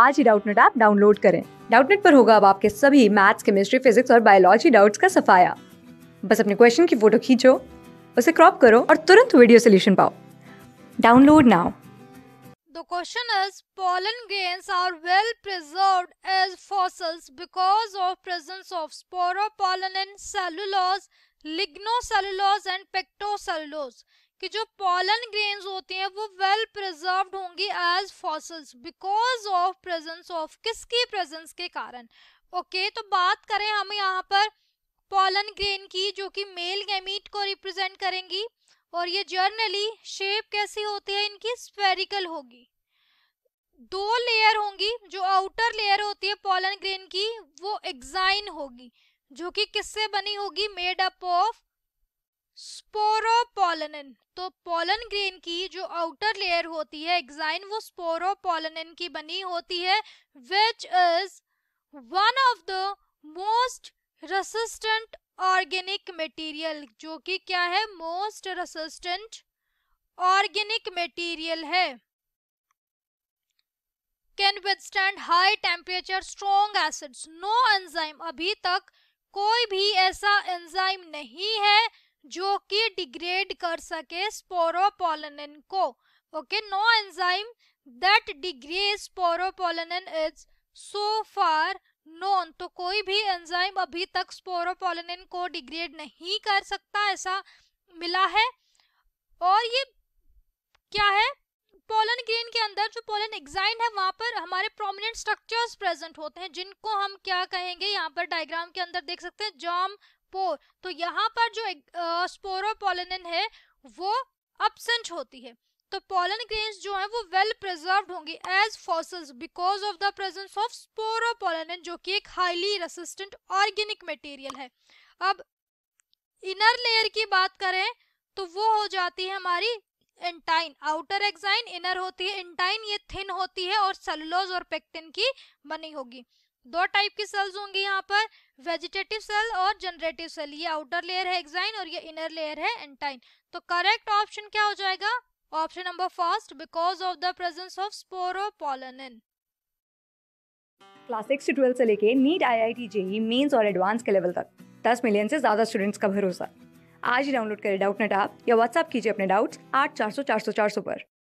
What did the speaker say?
आज ही Doubtnut app download करें डाउटनेट पर होगा अब आपके सभी मैथ्स केमिस्ट्री फिजिक्स और बायोलॉजी डाउट्स का सफाया बस अपने क्वेश्चन की फोटो खींचो उसे क्रॉप करो और तुरंत वीडियो सोल्यूशन पाओ download now The question is pollen grains are well preserved as fossils because of presence of sporopollen in cellulose, lignocellulose and pectocellulose. कि जो पॉलन ग्रेन्स होते हैं वो वेल प्रिजर्व्ड होंगी as fossils because of presence of किसकी presence के कारण okay okay, तो बात करें हम यहाँ पर पॉलन ग्रेन की जो कि मेल गैमीट को रिप्रेजेंट करेंगी और ये जर्नली शेप कैसी होती है इनकी स्पेरिकल होगी दो लेयर होंगी जो आउटर लेयर होती है पॉलन ग्रेन की वो एग्जाइन होगी जो कि किससे बनी होगी मेड अप ऑफ स्पोरोपोलनिन तो पोलन ग्रेन की जो आउटर लेयर होती है एग्जाइन वो स्पोरोपोलनिन की बनी होती है which is one of the most resistant organic material जो कि क्या है मोस्ट रेसिस्टेंट ऑर्गेनिक मटेरियल है can withstand high temperature strong acids no enzyme अभी तक कोई भी ऐसा एंजाइम नहीं है जो कि डिग्रेड कर सके स्पोरोपोलन को okay no enzyme that degrade sporopollenin is so far known तो कोई भी एंजाइम अभी तक स्पोरोपोलन को डिग्रेड नहीं कर सकता ऐसा मिला है और ये क्या है पोलन ग्रेन के अंदर जो पोलन एग्जाइन है वहाँ पर हमारे प्रोमिनेंट स्ट्रक्चर्स प्रेजेंट होते हैं जिनको हम क्या कहेंगे यहाँ पर डायग्राम के अंदर देख सकते हैं जॉम स्पोर तो यहाँ पर जो स्पोरोपोलिनिन है वो अपसेंट होती है तो पोलन ग्रेन्स जो है वो वेल प्रिजर्व होंगे as fossils because of the presence of sporopollenin जो कि एक हाईली रेसिस्टेंट ऑर्गेनिक मटेरियल है अब इनर लेयर की बात करें तो वो हो जाती है हमारी एंटाइन आउटर एक्साइन इनर होती है एंटाइन ये थिन होती है और सेलुलोज और पेक्टिन की बनी होगी दो टाइप की सेल्स होंगी यहाँ पर वेजिटेटिव सेल और जनरेटिव सेल ये आउटर लेयर है एक्साइन और ये इनर लेयर है एंटाइन तो करेक्ट ऑप्शन क्या हो जाएगा option number first because of the presence of sporopollenin class six से ट्वेल्व से लेके NEET I I T JEE mains और एडवांस के लेवल तक दस मिलियन से ज्यादा स्टूडेंट्स का भरोसा आज ही डाउनलोड करें डाउट नेट आप या व्हाट्सअप कीजिए अपने डाउट्स आठ चार सौ चार सौ चार सौ पर